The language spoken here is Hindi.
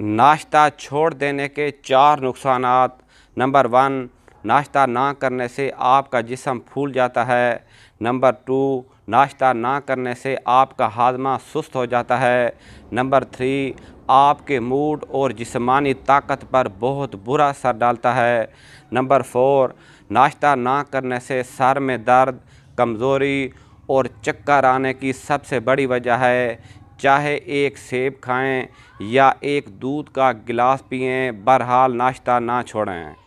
नाश्ता छोड़ देने के चार नुकसान नंबर वन नाश्ता ना करने से आपका जिसम फूल जाता है नंबर टू नाश्ता ना करने से आपका हाजमा सुस्त हो जाता है नंबर थ्री आपके मूड और जिसमानी ताकत पर बहुत बुरा असर डालता है नंबर फोर नाश्ता ना करने से सर में दर्द कमज़ोरी और चक्कर आने की सबसे बड़ी वजह है चाहे एक सेब खाएं या एक दूध का गिलास पिएं बहरहाल नाश्ता ना छोड़ें